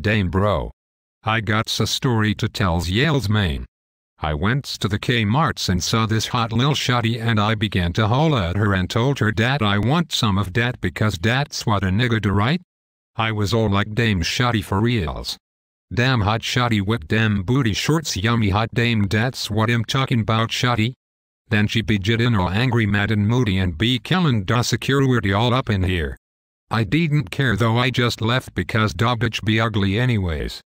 Dame bro. I gots a story to tells Yale's main. I wents to the Kmart's and saw this hot lil shotty and I began to holla at her and told her dat I want some of dat because dat's what a nigga do right. I was all like dame shotty for reals. Damn hot shotty whip damn booty shorts yummy hot dame dat's what I'm talking bout shotty. Then she be jittin' all angry mad and moody and be killin' da security all up in here. I didn't care though I just left because Dobich be ugly anyways.